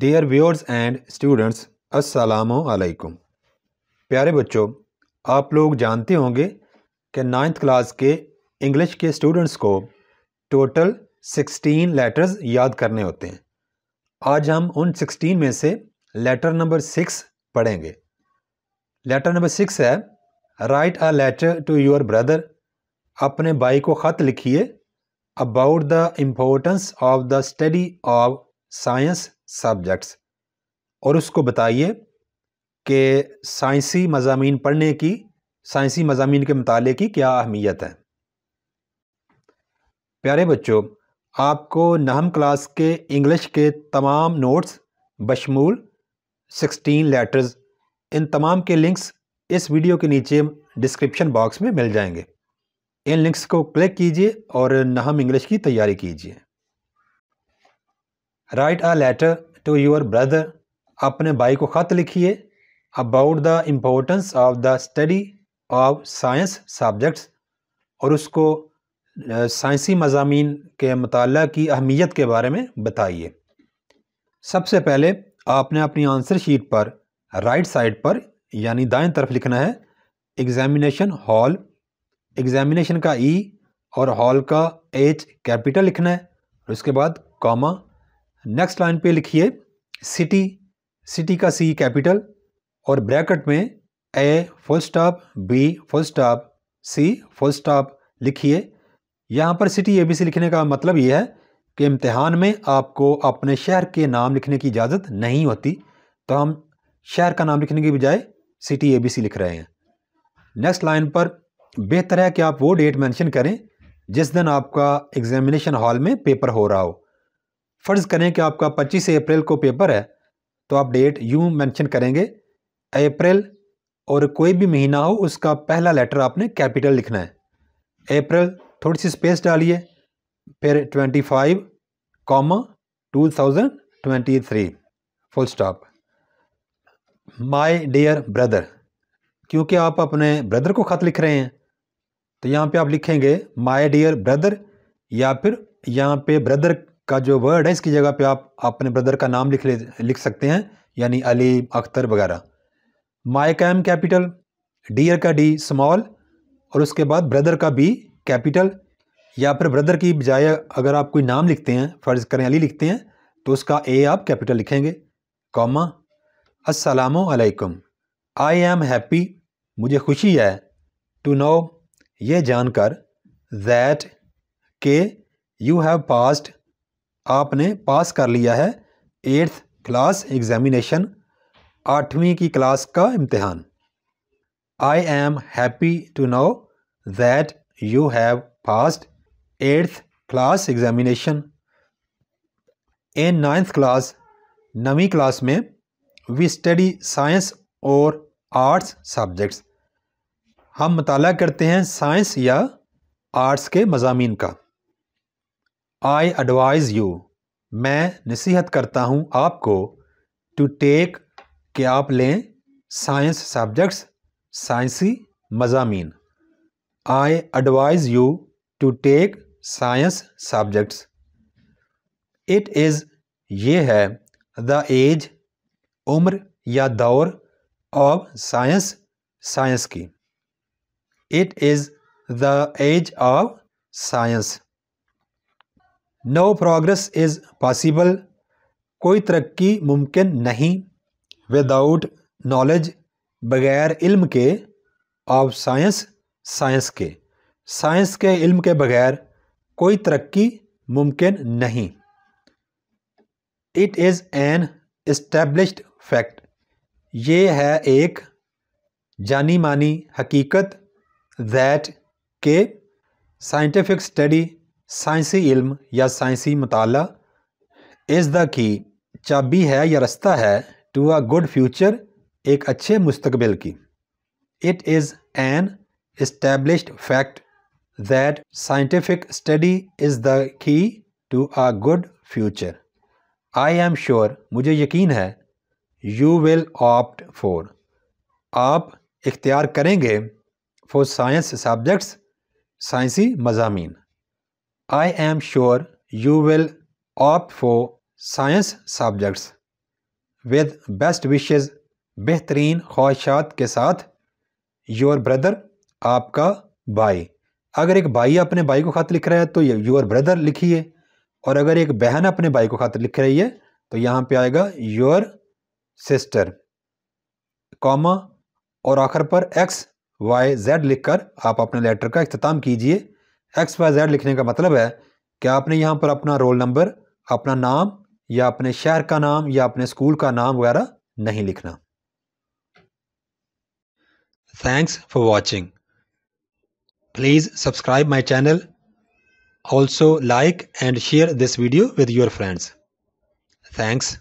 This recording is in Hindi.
डियर व्यूअर्स एंड स्टूडेंट्स वालेकुम प्यारे बच्चों आप लोग जानते होंगे कि नाइन्थ क्लास के इंग्लिश के स्टूडेंट्स को टोटल सिक्सटीन लेटर्स याद करने होते हैं आज हम उन सिक्सटीन में से लेटर नंबर सिक्स पढ़ेंगे लेटर नंबर सिक्स है write a letter to your brother अपने भाई को ख़त लिखिए about the importance of the study of science subjects और उसको बताइए कि साइंसी मजामी पढ़ने की साइंसी मजामी के मताले की क्या अहमियत है प्यारे बच्चों आपको नहम क्लास के इंग्लिश के तमाम नोट्स बशमूल 16 लेटर्स इन तमाम के लिंक्स इस वीडियो के नीचे डिस्क्रिप्शन बॉक्स में मिल जाएंगे इन लिंक्स को क्लिक कीजिए और नहम इंग्लिश की तैयारी कीजिए write a letter to your brother अपने भाई को ख़त लिखिए about the importance of the study of science subjects और उसको साइंसी मजामी के मताल की अहमियत के बारे में बताइए सबसे पहले आपने अपनी आंसर शीट पर राइट साइड पर यानी दाएं तरफ लिखना है एग्जामिनेशन हॉल एग्जामिनेशन का ई e और हॉल का एच कैपिटल लिखना है और उसके बाद कॉमा नेक्स्ट लाइन पे लिखिए सिटी सिटी का सी कैपिटल और ब्रैकेट में A full stop B full stop C full stop लिखिए यहाँ पर सिटी ए बी सी लिखने का मतलब ये है कि इम्तहान में आपको अपने शहर के नाम लिखने की इजाज़त नहीं होती तो हम शहर का नाम लिखने के बजाय सिटी ए बी सी लिख रहे हैं नेक्स्ट लाइन पर बेहतर है कि आप वो डेट मैंशन करें जिस दिन आपका एग्जामिनेशन हॉल में पेपर हो रहा हो फ़र्ज़ करें कि आपका पच्चीस अप्रैल को पेपर है तो आप डेट यूँ मेंशन करेंगे अप्रैल और कोई भी महीना हो उसका पहला लेटर आपने कैपिटल लिखना है अप्रैल थोड़ी सी स्पेस डालिए फिर twenty five comma two thousand twenty three full stop my dear brother क्योंकि आप अपने ब्रदर को ख़त लिख रहे हैं तो यहाँ पे आप लिखेंगे माय डियर ब्रदर या फिर यहाँ पे ब्रदर का जो वर्ड है इसकी जगह पे आप अपने ब्रदर का नाम लिख ले लिख सकते हैं यानी अली अख्तर वगैरह माई कैम कैपिटल डियर का डी स्मॉल और उसके बाद ब्रदर का बी कैपिटल या फिर ब्रदर की बजाय अगर आप कोई नाम लिखते हैं फ़र्ज़ करें अली लिखते हैं तो उसका ए आप कैपिटल लिखेंगे कॉमा असलकम आई एम हैप्पी मुझे खुशी है टू नो ये जानकर दैट के यू हैव पास्ट आपने पास कर लिया है एट्थ क्लास एग्ज़ामिनेशन आठवीं की क्लास का इम्तहान I am happy to know that you have passed eighth class examination in ninth class नवीं क्लास में वी स्टडी साइंस और आर्ट्स सब्जेक्ट्स हम मताल करते हैं साइंस या आर्ट्स के मजामी का आई एडवाइज़ यू मैं नसीहत करता हूँ आपको टू टेक कि आप लें साइंस सब्जेक्ट्स साइंसी मजामी I advise you to take science subjects it is ये है द एज उम्र या दौर ऑफ साइंस साइंस की it is the age of science no progress is possible कोई तरक्की मुमकिन नहीं विदाउट नॉलेज बगैर इल्म के ऑफ साइंस साइंस के साइंस के इल्म के बगैर कोई तरक्की मुमकिन नहीं it is an established fact ये है एक जानी मानी हकीकत दैट के साइंटिफिक स्टडी साइंसी इल्म या साइंसी मताला इस द की चाबी है या रास्ता है टू अ गुड फ्यूचर एक अच्छे मुस्तबिल की it is an establish fact that scientific study is the key to a good future I am sure मुझे यकीन है यू विल ऑप्ट फॉर आप इख्तियार करेंगे फॉर साइंस सब्जेक्ट्स साइंसी मजामी I am sure you will opt for science subjects with best wishes बेहतरीन ख्वाहिशात के साथ योर ब्रदर आपका भाई अगर एक भाई अपने भाई को खत लिख रहा है तो ये योर ब्रदर लिखिए और अगर एक बहन अपने भाई को खत लिख रही है तो यहाँ पे आएगा योर सिस्टर कॉमा और आखिर पर एक्स वाई जेड लिखकर आप अपने लेटर का अख्ताम कीजिए एक्स वाई जेड लिखने का मतलब है कि आपने यहाँ पर अपना रोल नंबर अपना नाम या अपने शहर का नाम या अपने स्कूल का नाम वगैरह नहीं लिखना thanks for watching please subscribe my channel also like and share this video with your friends thanks